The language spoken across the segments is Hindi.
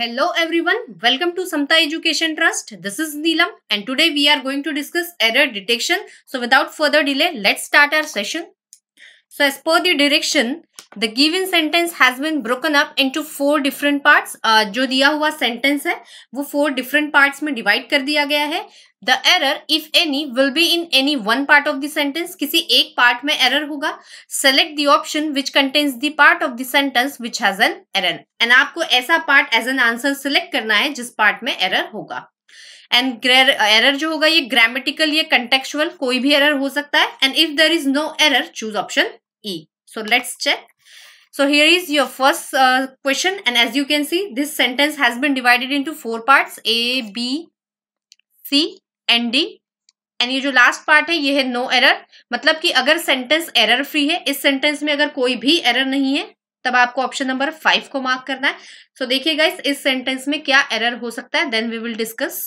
Hello everyone, welcome to Samta Education Trust. This is Neelam and today we are going to discuss error detection. So without further delay, let's start our session. So as per the direction, the given sentence has been broken up into four different parts. Uh, जो दिया हुआ sentence है वो four different parts में divide कर दिया गया है the error if any will be in any one part of the sentence किसी एक पार्ट में एरर होगा select the option which contains the part of the sentence which has an error and आपको ऐसा part as an answer select करना है जिस पार्ट में एरर होगा एंड एरर जो होगा ये ग्रामेटिकल या कंटेक्चुअल कोई भी एरर हो सकता है and if there is no error choose option E so let's check so here is your first question and as you can see this sentence has been divided into four part A B C and D and ये जो लास्ट पार्ट है ये है नो एरर मतलब कि अगर सेंटेंस एरर फ्री है इस सेंटेंस में अगर कोई भी एरर नहीं है तब आपको ऑप्शन नंबर फाइव को मार्क करना है सो देखिए गाइस इस सेंटेंस में क्या एरर हो सकता है then we will discuss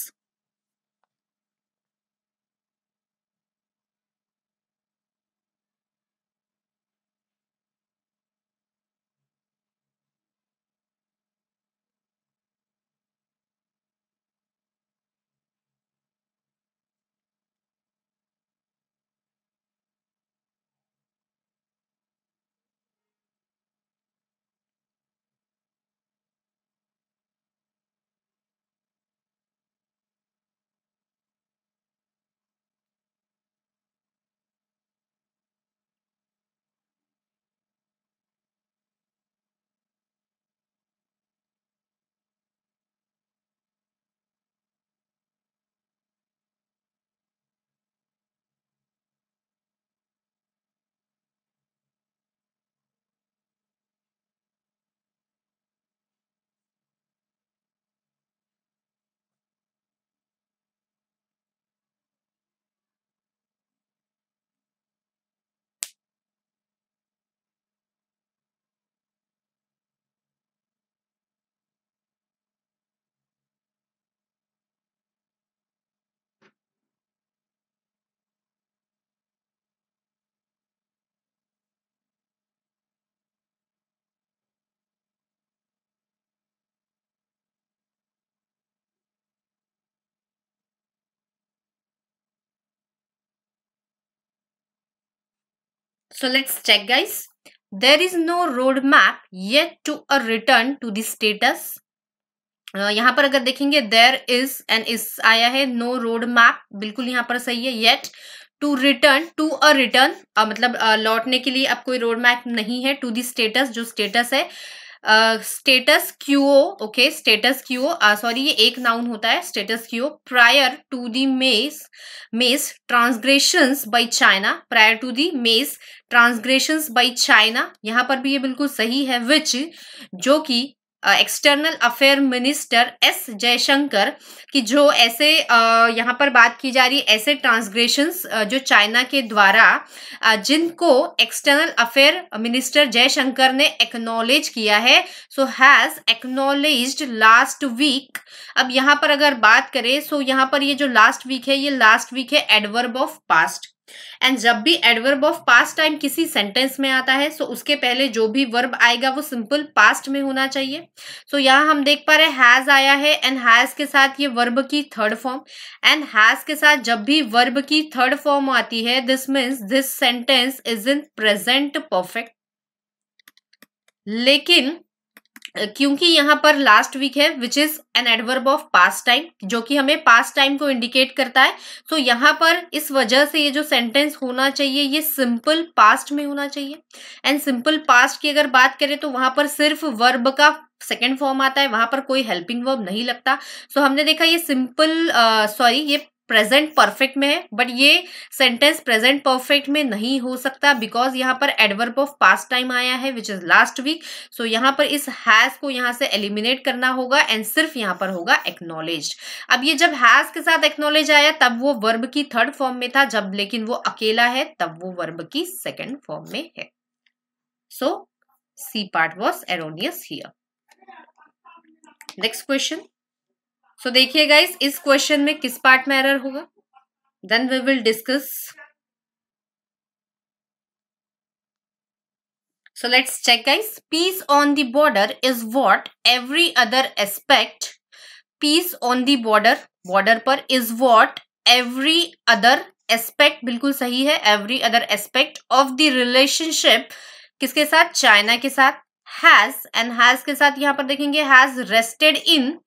So let's check guys. There is no roadmap yet to a return to the status. Uh, यहाँ पर अगर देखेंगे देर इज एंड इज आया है नो रोड मैप बिल्कुल यहाँ पर सही है yet to return to a return मतलब uh, लौटने के लिए अब कोई रोड मैप नहीं है टू दी स्टेटस जो स्टेटस है uh, status quo okay status quo sorry ये एक नाउन होता है status quo prior to the mass mass transgressions by China prior to the mass transgressions by China यहाँ पर भी ये बिल्कुल सही है विच जो कि external affair minister S Jaishankar कि जो ऐसे यहाँ पर बात की जा रही है ऐसे ट्रांसग्रेशंस जो चाइना के द्वारा जिनको एक्सटर्नल अफेयर मिनिस्टर जयशंकर ने एक्नॉलेज किया है so has acknowledge last week अब यहाँ पर अगर बात करें सो so यहाँ पर ये जो लास्ट वीक है ये लास्ट वीक है एडवर्ब ऑफ पास्ट एंड जब भी एडवर्ब ऑफ पास्ट टाइम किसी सेंटेंस में आता है सो so उसके पहले जो भी वर्ब आएगा वो सिंपल पास्ट में होना चाहिए सो so यहाँ हम देख पा रहे हैज आया है एंड हैज के साथ ये वर्ब की थर्ड फॉर्म एंड हैज के साथ जब भी वर्ब की थर्ड फॉर्म आती है this means this sentence is in present perfect लेकिन क्योंकि यहाँ पर लास्ट वीक है which is an adverb of past time जो कि हमें पास्ट टाइम को इंडिकेट करता है तो यहाँ पर इस वजह से ये जो सेंटेंस होना चाहिए ये सिंपल पास्ट में होना चाहिए एंड सिंपल पास्ट की अगर बात करें तो वहां पर सिर्फ वर्ब का सेकेंड फॉर्म आता है वहां पर कोई हेल्पिंग वर्ब नहीं लगता सो so, हमने देखा ये सिंपल सॉरी ये प्रेजेंट परफेक्ट में है बट ये सेंटेंस प्रेजेंट परफेक्ट में नहीं हो सकता बिकॉज यहाँ पर एडवर्ब ऑफ पास्ट टाइम आया है which is last week so यहाँ पर इस हैज को यहाँ से एलिमिनेट करना होगा एंड सिर्फ यहाँ पर होगा एक्नोलेज अब ये जब हैज के साथ एक्नोलेज आया तब वो वर्ब की थर्ड फॉर्म में था जब लेकिन वो अकेला है तब वो वर्ब की सेकेंड फॉर्म में है so C part was erroneous here next question so देखिए गाइस इस क्वेश्चन में किस पार्ट में एरर होगा then we will discuss so let's check guys peace on the border is what every other aspect peace on the border border पर is what every other aspect बिल्कुल सही है every other aspect of the relationship किसके साथ चाइना के साथ हैज एंड हैज के साथ यहां पर देखेंगे has rested in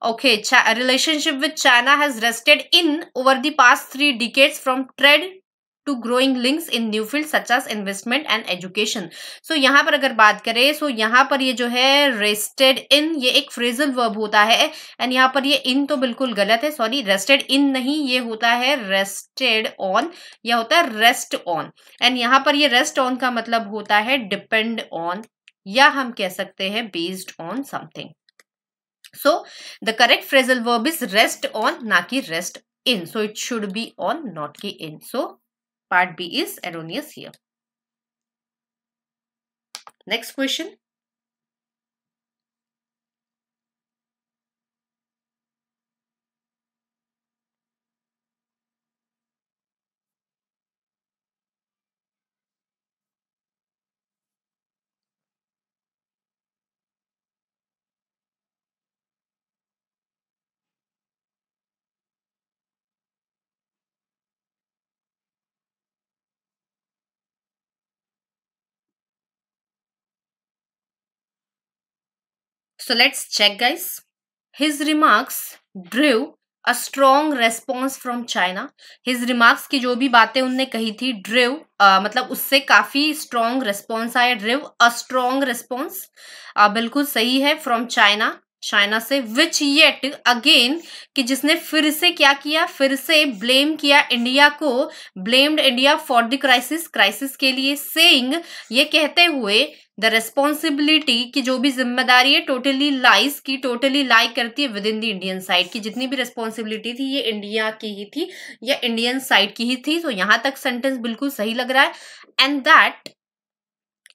Okay, Ch- relationship with China has rested in over the past three decades from trade to growing links in new field such as investment and education so यहाँ पर अगर बात करें सो so यहाँ पर ये जो है रेस्टेड इन ये एक फ्रेजल वर्ब होता है एंड यहाँ पर ये इन तो बिल्कुल गलत है सॉरी रेस्टेड इन नहीं ये होता है रेस्टेड ऑन यह होता है रेस्ट ऑन एंड यहाँ पर ये रेस्ट ऑन का मतलब होता है डिपेंड ऑन या हम कह सकते हैं based on something So the correct phrasal verb is rest on, na ki rest in. So it should be on, not ki in. So part B is erroneous here. Next question. So let's check guys. His remarks drew a strong response from China his remarks की जो भी बातें उनने कही थी ड्रिव uh, मतलब उससे काफ़ी स्ट्रॉन्ग रेस्पॉन्स आया ड्रिव अ स्ट्रॉन्ग रेस्पॉन्स बिल्कुल सही है फ्रॉम चाइना चाइना से विच येट अगेन कि जिसने फिर से क्या किया फिर से ब्लेम किया इंडिया को blamed India for the crisis crisis के लिए सेइंग ये कहते हुए द रेस्पॉन्सिबिलिटी की जो भी जिम्मेदारी है टोटली लाइज की टोटली लाइक करती है within the Indian side की जितनी भी रेस्पॉन्सिबिलिटी थी ये इंडिया की ही थी या इंडियन साइड की ही थी तो यहां यहाँ तक सेंटेंस बिल्कुल सही लग रहा है and that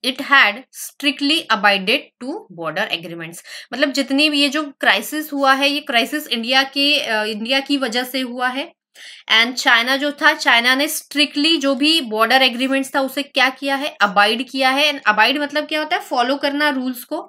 it had strictly abided to border agreements मतलब जितनी भी ये जो क्राइसिस हुआ है ये क्राइसिस इंडिया के इंडिया की वजह से हुआ है एंड चाइना जो था चाइना ने स्ट्रिक्टली जो भी बॉर्डर एग्रीमेंट्स था उसे क्या किया है अबाइड किया है एंड अबाइड मतलब क्या होता है फॉलो करना रूल्स को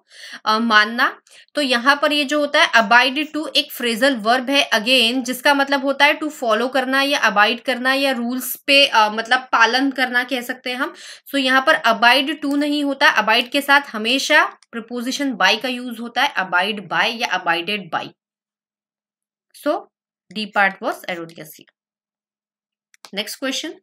आ, मानना तो यहाँ पर ये जो होता है अबाइड टू एक फ्रेजल वर्ब है अगेन जिसका मतलब होता है टू फॉलो करना या अबाइड करना या रूल्स पे आ, मतलब पालन करना कह सकते हैं हम सो so, यहाँ पर अबाइड टू नहीं होता अबाइड के साथ हमेशा प्रपोजिशन बाय का यूज होता है अबाइड बाय या abided by so D part was erroneously. Next question.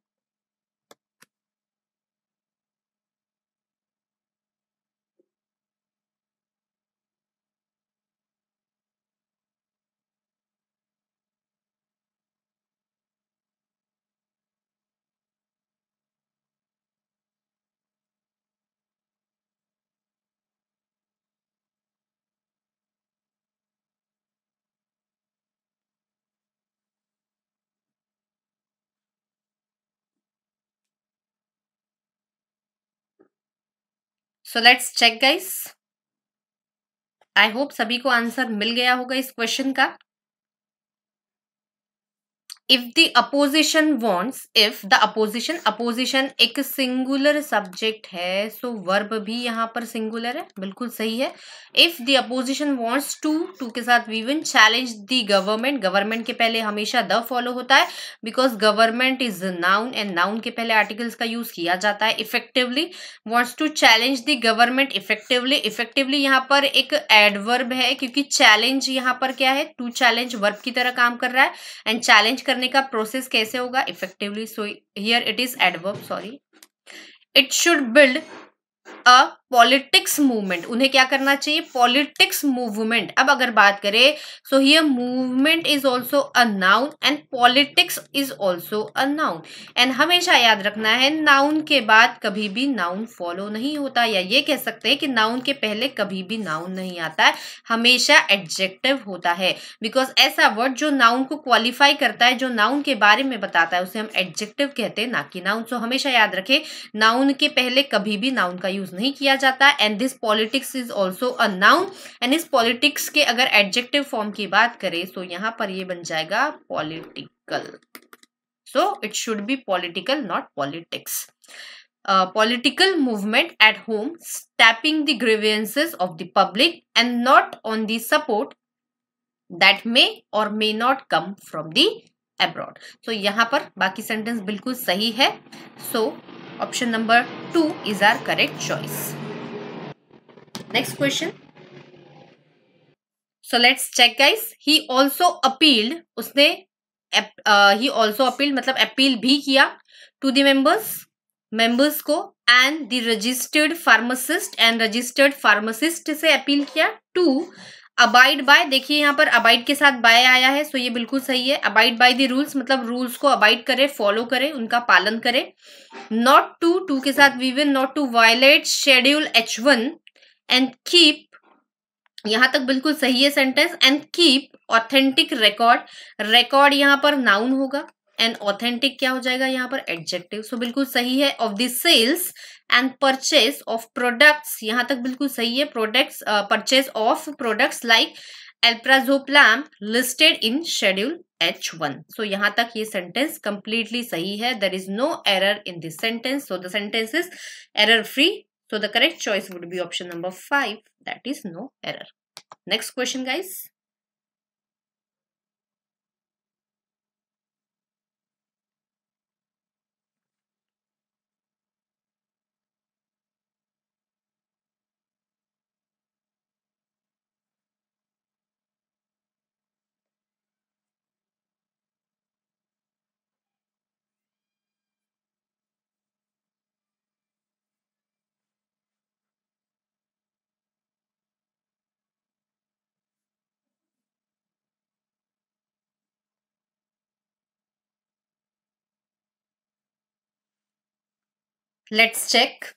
So let's check guys I hope सभी को आंसर मिल गया होगा इस क्वेश्चन का if the opposition wants if the opposition opposition एक सिंगुलर सब्जेक्ट है सो so वर्ब भी यहाँ पर सिंगुलर है बिल्कुल सही है if the opposition wants to to के साथ वीवन चैलेंज द गवर्नमेंट गवर्नमेंट के पहले हमेशा द फॉलो होता है because government is noun and noun के पहले आर्टिकल्स का यूज किया जाता है effectively wants to challenge the government effectively effectively यहाँ पर एक एडवर्ब है क्योंकि चैलेंज यहाँ पर क्या है टू चैलेंज वर्ब की तरह काम कर रहा है एंड चैलेंज करना करने का प्रोसेस कैसे होगा effectively so here it is adverb sorry it should build a politics movement उन्हें क्या करना चाहिए पॉलिटिक्स मूवमेंट अब अगर बात करें so here movement is also a noun and politics is also a noun and हमेशा याद रखना है नाउन के बाद कभी भी नाउन फॉलो नहीं होता या ये कह सकते हैं कि नाउन के पहले कभी भी नाउन नहीं आता है हमेशा एडजेक्टिव होता है बिकॉज ऐसा वर्ड जो नाउन को क्वालिफाई करता है जो नाउन के बारे में बताता है उसे हम एडजेक्टिव कहते हैं ना कि नाउन सो हमेशा याद रखें नाउन के पहले कभी भी नाउन का यूज नहीं किया जाता है and this politics is also a noun and इस पॉलिटिक्स के अगर एडजेक्टिव फॉर्म की बात करें तो यहाँ पर ये बन जाएगा political so it should be political not politics political movement at home stepping the grievances of the public and not on the support that may और may not come from the abroad so यहाँ पर बाकी सेंटेंस बिल्कुल सही है सो option number two is our correct choice Next question. So let's check guys. He also appealed. उसने ही ऑल्सो अपील मतलब अपील भी किया टू द मेंबर्स मेंबर्स को and the registered pharmacist and registered pharmacist से अपील किया टू अबाइड बाय देखिए यहाँ पर अबाइड के साथ बाय आया है सो ये बिल्कुल सही है अबाइड बाय द रूल्स मतलब रूल्स को अबाइड करे फॉलो करे उनका पालन करे नॉट टू टू के साथ we will not to violate schedule H one and keep यहां तक बिल्कुल सही है sentence and keep authentic record record यहां पर नाउन होगा एंड ऑथेंटिक क्या हो जाएगा यहाँ पर एडजेक्टिव सो बिल्कुल सही है of the sales and purchase of products यहाँ तक बिल्कुल सही है products purchase of products like alprazolam listed in schedule H one so यहां तक ये सेंटेंस कंप्लीटली सही है there is no error in this sentence so sentence is error free So the correct choice would be option number 5 that is no error. Next question guys. Let's check.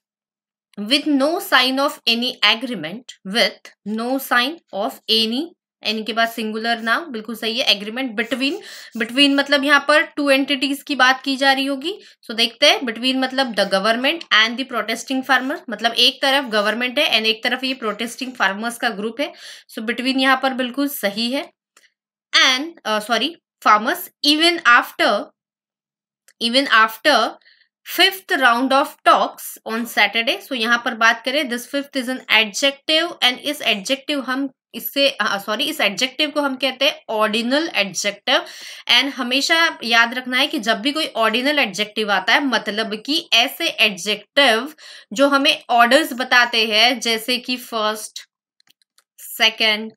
With no sign of any agreement, with no sign of any an के बाद सिंगुलर नाम बिल्कुल सही है एग्रीमेंट बिटवीन बिटवीन मतलब यहाँ पर टू एंटिटीज की बात की जा रही होगी सो so, देखते हैं बिटवीन मतलब the government and the protesting farmer मतलब एक तरफ गवर्नमेंट है एंड एक तरफ ये प्रोटेस्टिंग फार्मर्स का ग्रुप है सो so, बिटवीन यहाँ पर बिल्कुल सही है and sorry farmers even after even after fifth round of talks on Saturday so यहाँ पर बात करें this fifth is an adjective and इस एडजेक्टिव हम इससे सॉरी इस एडजेक्टिव को हम कहते हैं ऑर्डिनल एडजेक्टिव एंड हमेशा याद रखना है कि जब भी कोई ऑर्डिनल एडजेक्टिव आता है मतलब कि ऐसे एडजेक्टिव जो हमें ऑर्डर्स बताते हैं जैसे कि फर्स्ट सेकेंड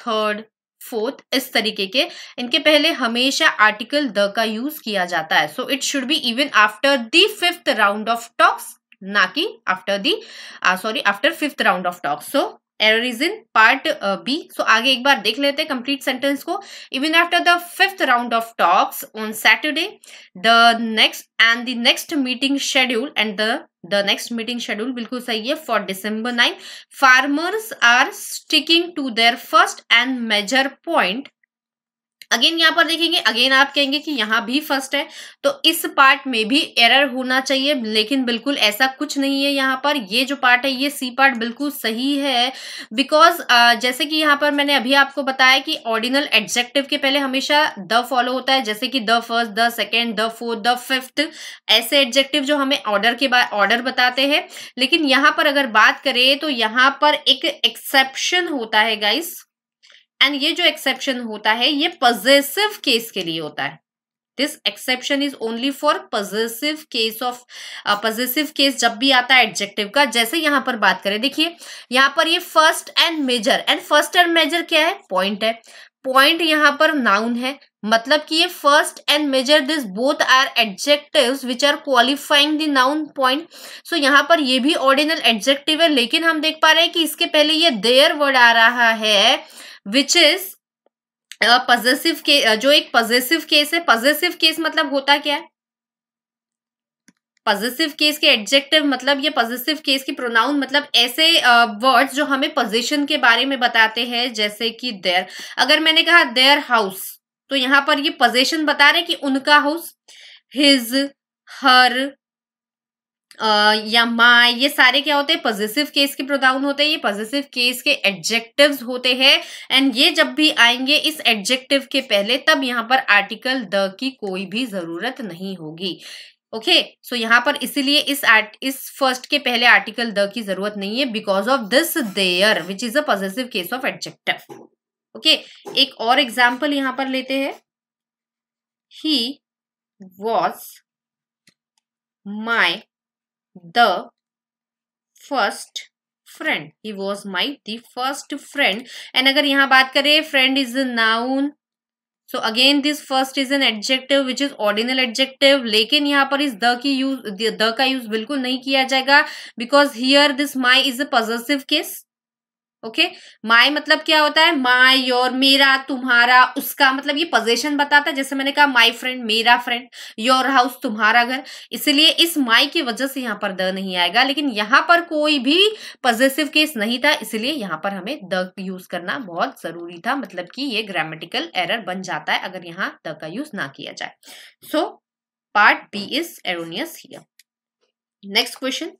थर्ड फोर्थ इस तरीके के इनके पहले हमेशा आर्टिकल द का यूज किया जाता है so it should be even after the fifth round of talks ना कि after the sorry after fifth round of talks so error is in part B so आगे एक बार देख लेते हैं कंप्लीट सेंटेंस को even after the fifth round of talks on Saturday the next and the next meeting schedule and the the next meeting schedule बिल्कुल सही है for December nine farmers are sticking to their first and major point again यहाँ पर देखेंगे अगेन आप कहेंगे कि यहाँ भी फर्स्ट है तो इस पार्ट में भी एरर होना चाहिए लेकिन बिल्कुल ऐसा कुछ नहीं है यहाँ पर ये जो पार्ट है ये सी पार्ट बिल्कुल सही है बिकॉज uh, जैसे कि यहाँ पर मैंने अभी आपको बताया कि ऑर्डिनल एडजेक्टिव के पहले हमेशा द फॉलो होता है जैसे कि the first the second the fourth the fifth ऐसे एडजेक्टिव जो हमें ऑर्डर के बाद ऑर्डर बताते हैं लेकिन यहाँ पर अगर बात करें तो यहाँ पर एक एक्सेप्शन होता है गाइस एंड ये जो एक्सेप्शन होता है ये पजेसिव केस के लिए होता है this exception is only for possessive case of possessive case जब भी आता है एडजेक्टिव का जैसे यहां पर बात करें देखिए यहां पर ये first and major and first and major क्या है पॉइंट है पॉइंट यहाँ पर नाउन है मतलब कि ये first and major this both are adjectives which are qualifying the noun point so यहाँ पर ये भी ऑर्डिनल एडजेक्टिव है लेकिन हम देख पा रहे हैं कि इसके पहले ये देयर वर्ड आ रहा है विच इज पजेसिव के जो एक पजेसिव केस है पजेसिव केस मतलब होता क्या है पजेसिव केस के एडजेक्टिव मतलब ये पजेसिव केस की प्रोनाउन मतलब ऐसे वर्ड्स uh, जो हमें पोजिशन के बारे में बताते हैं जैसे कि देयर अगर मैंने कहा देयर हाउस तो यहां पर ये पोजिशन बता रहे कि उनका हाउस हिज हर या माई ये सारे क्या होते हैं पॉजिटिव केस के प्रोनाउन होते हैं ये पॉजिटिव केस के एडजेक्टिव होते हैं एंड ये जब भी आएंगे इस एडजेक्टिव के पहले तब यहाँ पर आर्टिकल द की कोई भी जरूरत नहीं होगी ओके okay, सो so यहाँ पर इसीलिए इस आर्ट इस फर्स्ट के पहले आर्टिकल द की जरूरत नहीं है because of this there which is a positive case of adjective okay एक और एग्जाम्पल यहाँ पर लेते हैं he was my the first friend. He was my the first friend. And अगर यहाँ बात करें friend is a noun. So again this first is an adjective which is ordinal adjective. लेकिन यहाँ पर इस the की use the का use बिल्कुल नहीं किया जाएगा because here this my is a possessive case. Okay okay? My मतलब क्या होता है माई योर मेरा तुम्हारा उसका मतलब ये पोजेशन बताता है जैसे मैंने कहा माई फ्रेंड मेरा फ्रेंड योर हाउस तुम्हारा घर इसलिए इस माई की वजह से यहाँ पर द नहीं आएगा लेकिन यहाँ पर कोई भी पजेसिव केस नहीं था इसलिए यहाँ पर हमें द यूज करना बहुत जरूरी था मतलब कि ये ग्रामेटिकल एरर बन जाता है अगर यहाँ द का यूज ना किया जाए so part B is erroneous here next question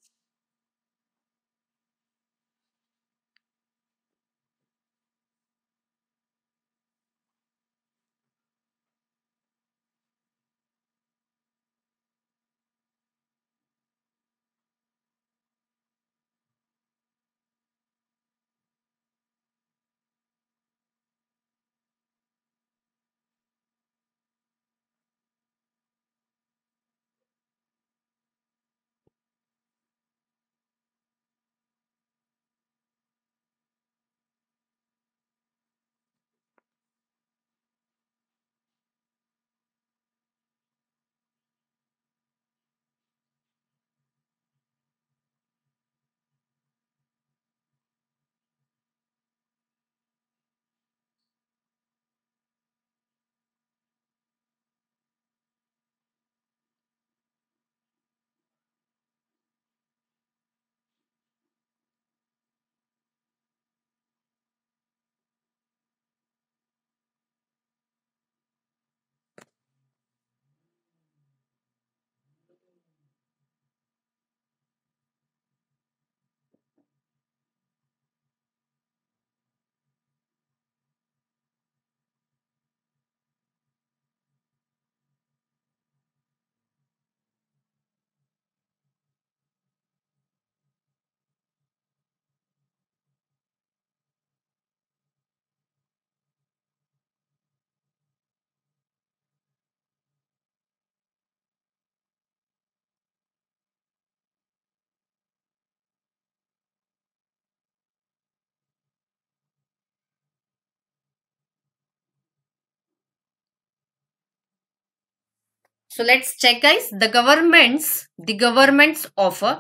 so let's check guys the governments the governments offer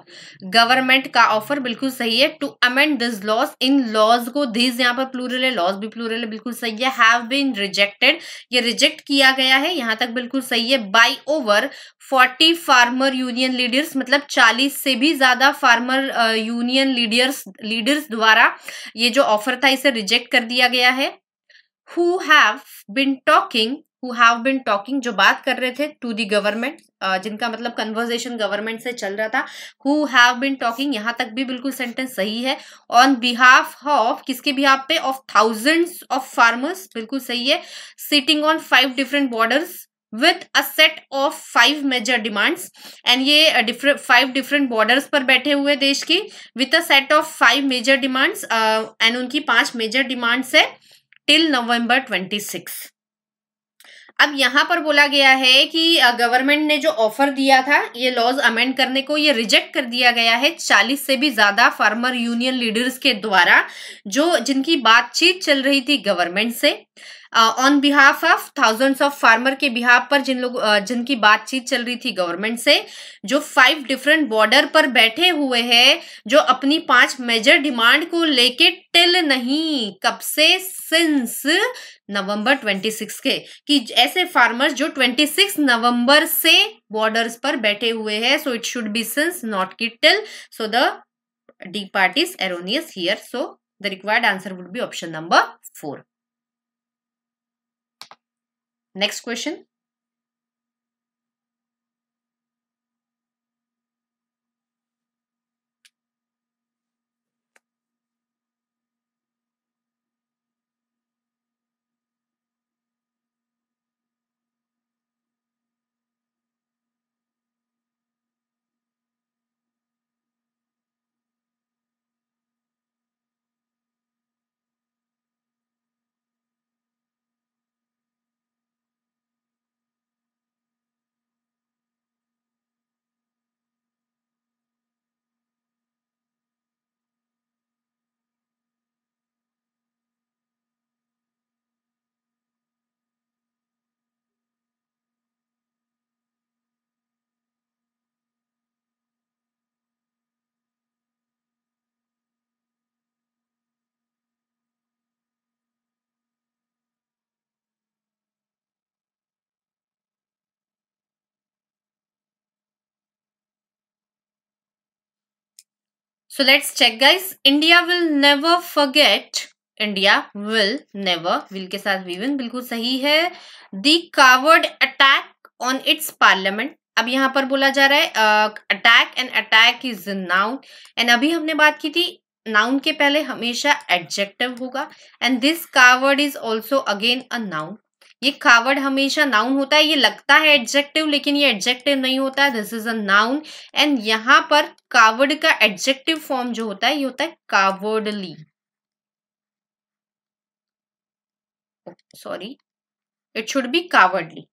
government का ऑफर बिल्कुल सही है to amend this laws in laws को दिस यहाँ पर प्लूरल है लॉज भी प्लूरल है बिल्कुल सही है हैव बीन रिजेक्टेड ये रिजेक्ट किया गया है यहां तक बिल्कुल सही है by over forty farmer union leaders मतलब चालीस से भी ज्यादा फार्मर यूनियन लीडर्स लीडर्स द्वारा ये जो ऑफर था इसे रिजेक्ट कर दिया गया है who have been talking who have been talking जो बात कर रहे थे टू दी गवर्नमेंट जिनका मतलब कन्वर्जेशन गवर्नमेंट से चल रहा था हु हैव बिन टॉकिंग यहाँ तक भी बिल्कुल सेंटेंस सही है ऑन बिहाफ ऑफ किसके बिहाफ पे ऑफ थाउजेंड्स ऑफ फार्मर्स बिल्कुल सही है sitting on five different borders with a set of five major demands and ये डिफरेंट फाइव डिफरेंट बॉर्डर्स पर बैठे हुए देश की with a set of five major demands and उनकी पांच मेजर डिमांड्स है टिल नवंबर ट्वेंटी सिक्स अब यहाँ पर बोला गया है कि गवर्नमेंट ने जो ऑफर दिया था ये लॉज अमेंड करने को ये रिजेक्ट कर दिया गया है चालीस से भी ज्यादा फार्मर यूनियन लीडर्स के द्वारा जो जिनकी बातचीत चल रही थी गवर्नमेंट से on behalf of thousands of farmer के बिहाफ पर जिन लोग जिनकी बातचीत चल रही थी गवर्नमेंट से जो फाइव डिफरेंट बॉर्डर पर बैठे हुए हैं जो अपनी पांच मेजर डिमांड को लेके टिल नहीं कब से सिंस नवंबर 26 के कि ऐसे फार्मर्स जो 26 नवंबर से बॉर्डर्स पर बैठे हुए हैं so it should be since not की till so the D part is erroneous here so the required answer would be option number four Next question. So let's check guys. India will never forget. India will never. Will के साथ विवन बिल्कुल सही है. The coward attack on its parliament. अब यहाँ पर बोला जा रहा है attack and attack is noun and अभी हमने बात की थी नाउन के पहले हमेशा एडजेक्टिव होगा and this coward is also again a noun ये कावड़ हमेशा नाउन होता है ये लगता है एडजेक्टिव लेकिन ये एडजेक्टिव नहीं होता है this is a noun and यहाँ पर कावड़ का एडजेक्टिव फॉर्म जो होता है ये होता है cowardly sorry it should be cowardly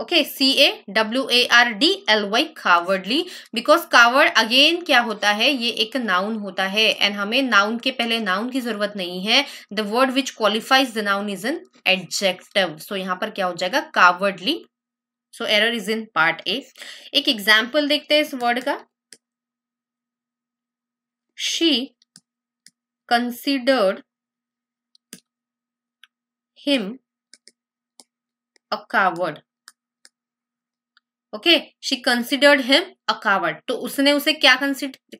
okay C A W A R D L Y cowardly because coward again क्या होता है ये एक नाउन होता है एंड हमें नाउन के पहले नाउन की जरूरत नहीं है the word which qualifies the noun is an adjective so यहां पर क्या हो जाएगा cowardly so error is in part A एक एग्जाम्पल देखते हैं इस वर्ड का she considered him a coward okay she considered him a coward तो उसने उसे क्या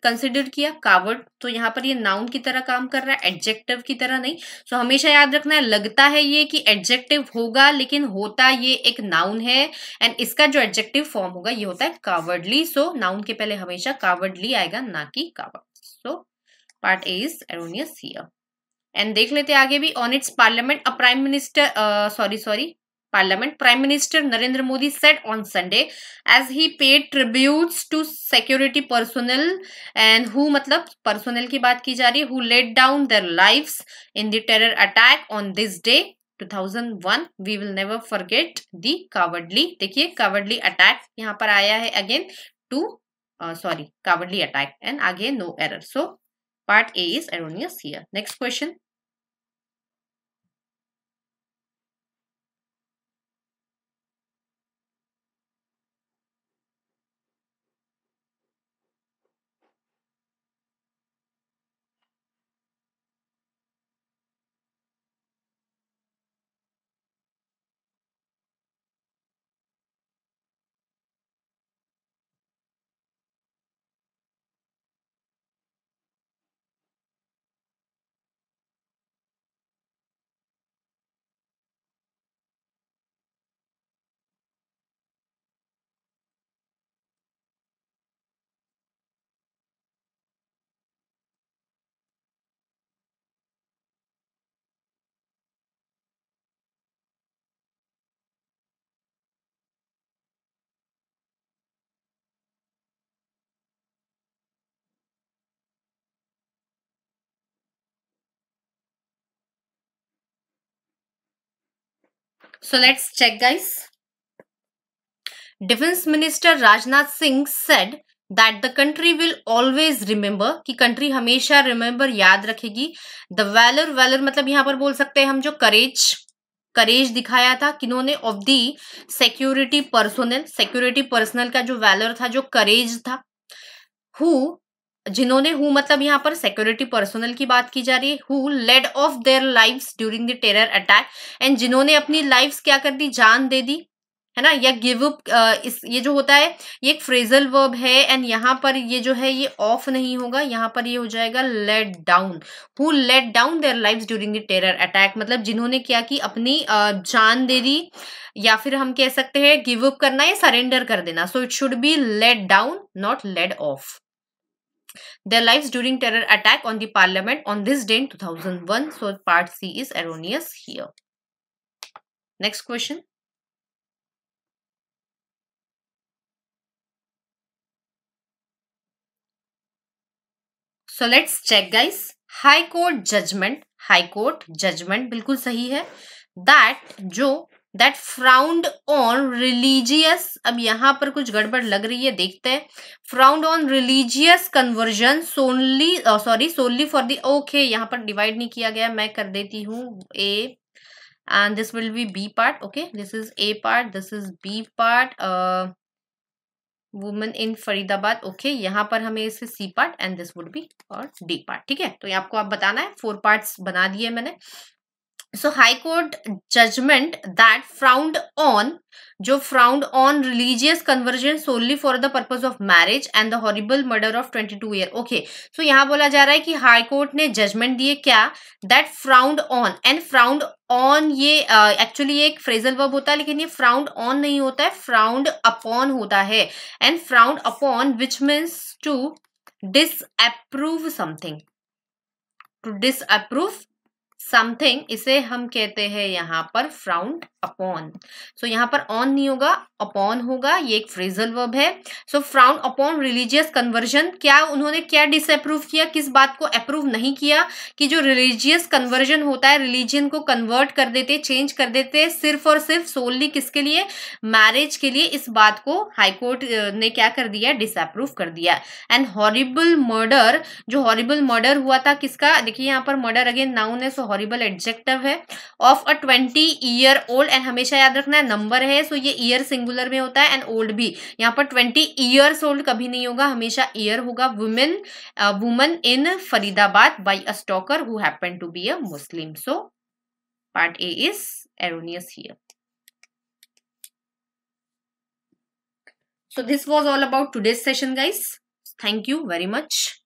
कंसिडर किया कावर्ड तो यहाँ पर ये नाउन की तरह काम कर रहा है एडजेक्टिव की तरह नहीं सो so, हमेशा याद रखना है लगता है ये कि एडजेक्टिव होगा लेकिन होता ये एक नाउन है एंड इसका जो एडजेक्टिव फॉर्म होगा ये होता है कावर्डली सो नाउन के पहले हमेशा कावर्डली आएगा ना कि coward so part is erroneous here and देख लेते आगे भी on its parliament a prime minister sorry sorry parliament, Prime Minister Narendra Modi said on Sunday as he paid tributes to security personnel and who matlab personnel ki baat ki ja rahi who laid down their lives in the terror attack on this day 2001 we will never forget the cowardly dekhiye cowardly attack yahan par aaya hai again to uh, sorry cowardly attack and again no error so part a is erroneous here next question So let's check guys. Defense Minister Rajnath Singh said that the country will always remember ki country hamesha remember yaad rakhegi the valor valor matlab yahan par bol sakte hain hum jo courage courage दिखाया था किन्होंने of the security personnel security personnel का जो वैलर था जो करेज था हु जिन्होंने हु मतलब यहाँ पर सिक्योरिटी पर्सनल की बात की जा रही है who laid off their lives during the terror attack and जिन्होंने अपनी लाइव्स क्या कर दी जान दे दी है ना या गिव अप इस ये जो होता है ये एक फ्रेजल वर्ब है एंड यहाँ पर ये जो है ये ऑफ नहीं होगा यहाँ पर ये हो जाएगा let down who let down their life during the terror attack मतलब जिन्होंने क्या की अपनी जान दे दी या फिर हम कह सकते हैं गिव अप करना या सरेंडर कर देना so it should be let down not let off their lives during terror attack on the parliament on this day in 2001. So part C is erroneous here. Next question. so let's check guys high court judgment high court judgment bilkul sahi hai that jo that frowned on religious अब यहां पर कुछ गड़बड़ लग रही है देखते हैं frowned on religious conversion solely sorry solely for the okay यहां पर डिवाइड नहीं किया गया मैं कर देती हूँ A and this will be B part okay this is a part this is B part women in Faridabad okay यहाँ पर हमें इसे C part and this would be और डी पार्ट ठीक है तो ये आपको आप बताना है फोर पार्ट्स बना दिए मैंने so high court judgment that frowned on जो frowned on religious conversion solely for the purpose of marriage and the horrible murder of twenty two year okay so यहाँ बोला जा रहा है कि हाई कोर्ट ने जजमेंट दिए क्या that frowned on and frowned on ये एक्चुअली uh, ये एक फ्रेजल वर्ब होता है लेकिन ये फ्राउंड ऑन नहीं होता है फ्राउंड अपॉन होता है and frowned upon which means to disapprove something to disapprove something इसे हम कहते हैं यहाँ पर फ्राउंड अपॉन सो यहाँ पर ऑन नहीं होगा अपॉन होगा ये एक फ्रेजल वर्ब है so frown upon religious conversion क्या उन्होंने क्या डिसअप्रूव किया किस बात को अप्रूव नहीं किया कि जो रिलीजियस कन्वर्जन होता है रिलीजियन को कन्वर्ट कर देते चेंज कर देते सिर्फ और सिर्फ सोलली किसके लिए मैरिज के लिए इस बात को हाईकोर्ट ने क्या कर दिया डिसअप्रूव कर दिया एंड हॉरिबल मर्डर जो हॉरिबल मर्डर हुआ था किसका देखिए यहाँ पर मर्डर अगेन नाउन है सो हॉरिबल एडजेक्टिव है of a twenty year old and हमेशा याद रखना है नंबर है सो ये ईयर सिंगुलर में होता है एंड ओल्ड भी यहाँ पर ट्वेंटी ईयर्स ओल्ड कभी नहीं होगा हमेशा ईयर होगा women woman in Faridabad by a stalker who happen to be a Muslim so part A is erroneous here So this was all about today's session guys. Thank you very much.